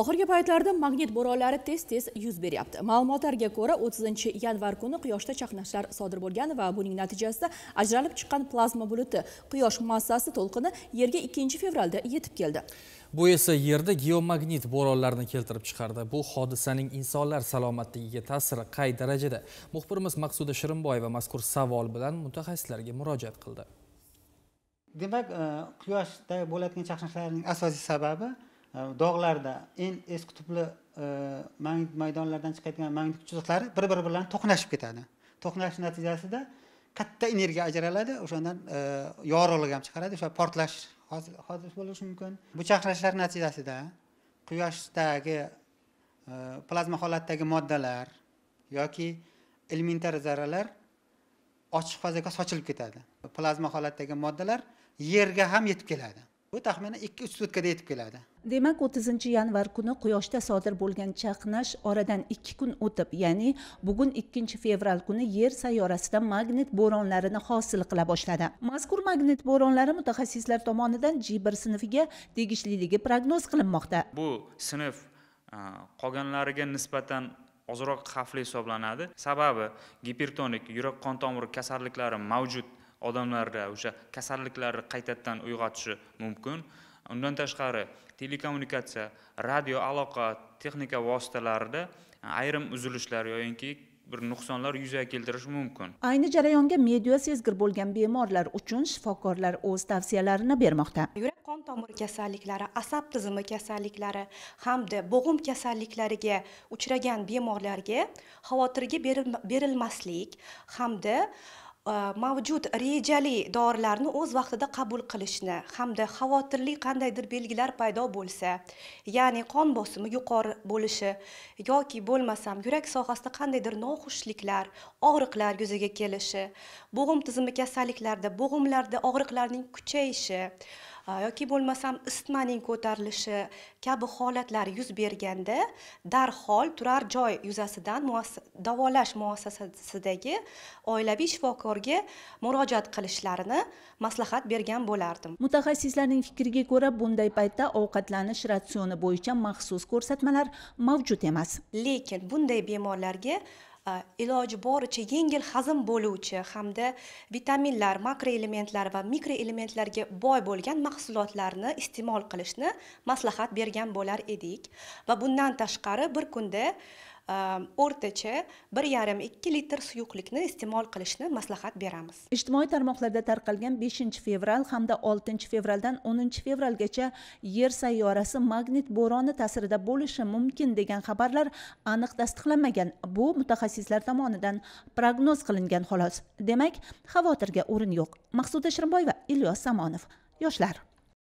oxirgi paytlarda magnit bo'ronlari tez tez yuz beryapti ma'lumotlarga ko'ra 30 yanvar kuni quyoshda chaqnashlar sodir bo'lgan va buning natijasida ajralib chiqqan plazma buluti quyosh massasi to'lqini yerga 2 fevralda yetib keldi bu esa yerda geomagnit bo'ronlarini keltirib chiqardi bu hodisaning insonlar salomatligiga ta'siri qay darajada muxbirimiz maqsuda shirinboyeva mazkur savol bilan mutaxassislarga murojaat qildi demak e, quyoshda bo'layotgan chaqnashlarning asosiy sababi Э, dog'larda eng eski tupli э, maydonlardan chiqadigan magnik chiziqlari bir biri bilan to'qnashib ketadi to'qnashish natijasida katta energiya ajraladi o'shandan e, yorug'lik ham chiqaradi o'sha portlash hozir bo'lishi mumkin bu chaqnashlar natijasida quyoshdagi e, plazma holatdagi moddalar yoki elementar zarralar ochiq fazoga sochilib ketadi plazma holatdagi moddalar yerga ham yetib keladi bu taxminan ikki uch sutkada yetib keladi demak o'ttizinchi yanvar kuni quyoshda sodir bo'lgan chaqnash oradan ikki kun o'tib ya'ni bugun ikkinchi fevral kuni yer sayyorasida magnit bo'ronlarini hosil qila boshladi mazkur magnit bo'ronlari mutaxassislar tomonidan g bir sinfiga tegishliligi prognoz qilinmoqda bu sinf qolganlariga nisbatan ozroq xavfli hisoblanadi sababi gipertonik yurak qon tomiri kasalliklari mavjud odamlarda o'sha kasalliklarni qaytadan uyg'otishi mumkin undan tashqari telekommunikatsiya radio aloqa texnika vositalarida e, ayrim uzilishlar yoyinki bir nuqsonlar yuzaga keltirishi mumkin ayni jarayonga media sezgir bo'lgan bemorlar uchun shifokorlar o'z tavsiyalarini bermoqda yurak qon tomiri kasalliklari asab tizimi kasalliklari hamda bo'g'im kasalliklariga uchragan bemorlarga xavotirga berilmaslik hamda Э, mavjud rejali dorilarni o'z vaqtida qabul qilishni hamda xavotirli qandaydir belgilar paydo bo'lsa ya'ni qon bosimi yuqori bo'lishi yoki bo'lmasam yurak sohasida qandaydir noxushliklar og'riqlar yuzaga kelishi bo'g'im tizimi kasalliklarida bo'g'imlarda og'riqlarning kuchayishi yoki bo'lmasam isitmaning ko'tarilishi kabi holatlar yuz berganda darhol turar joy yuzasidan davolash muassasasidagi oilaviy shifokorga murojaat qilishlarini maslahat bergan bo'lardim mutaxassislarning fikriga ko'ra bunday paytda ovqatlanish ratsioni bo'yicha maxsus ko'rsatmalar mavjud emas lekin bunday bemorlarga Э, iloji boricha yengil hazm bo'luvchi hamda vitaminlar makroelementlar va mikroelementlarga boy bo'lgan mahsulotlarni iste'mol qilishni maslahat bergan bo'lar edik va bundan tashqari bir kunda Ehm, o'rtacha bir yarim ikki litr suyuqlikni iste'mol qilishni maslahat beramiz ijtimoiy tarmoqlarda tarqalgan beshinchi fevral hamda oltinchi fevraldan o'ninchi fevralgacha yer sayyorasi magnit bo'roni ta'sirida bo'lishi mumkin degan xabarlar aniq tasdiqlanmagan bu mutaxassislar tomonidan prognoz qilingan xolos demak xavotirga o'rin yo'q maqsuda shirinboyeva ilyos samonov yoshlar